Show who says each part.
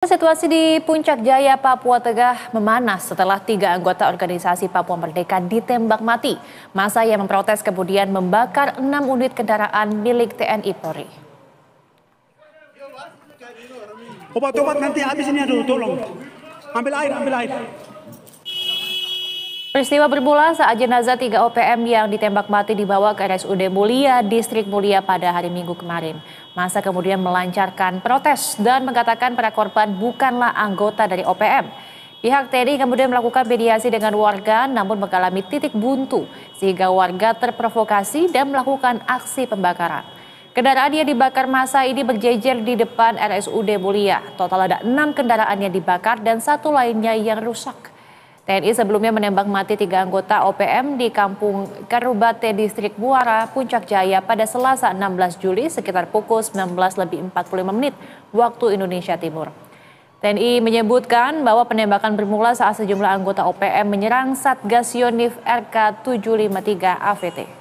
Speaker 1: Situasi di Puncak Jaya, Papua Tengah memanas setelah tiga anggota organisasi Papua Merdeka ditembak mati. Masa yang memprotes kemudian membakar enam unit kendaraan milik TNI Polri. Obat-obat nanti habis ini aduh, tolong. Ambil air, ambil air. Peristiwa bermula saat jenazah tiga OPM yang ditembak mati dibawa ke RSUD Mulia, Distrik Mulia pada hari Minggu kemarin. Masa kemudian melancarkan protes dan mengatakan para korban bukanlah anggota dari OPM. Pihak TNI kemudian melakukan mediasi dengan warga namun mengalami titik buntu sehingga warga terprovokasi dan melakukan aksi pembakaran. Kendaraan yang dibakar masa ini berjejer di depan RSUD Mulia. Total ada enam kendaraan yang dibakar dan satu lainnya yang rusak. TNI sebelumnya menembak mati tiga anggota OPM di Kampung Karubate, Distrik Muara, Puncak Jaya pada Selasa 16 Juli sekitar pukul 19 lebih 45 menit waktu Indonesia Timur. TNI menyebutkan bahwa penembakan bermula saat sejumlah anggota OPM menyerang Satgas Yonif RK 753 AVT.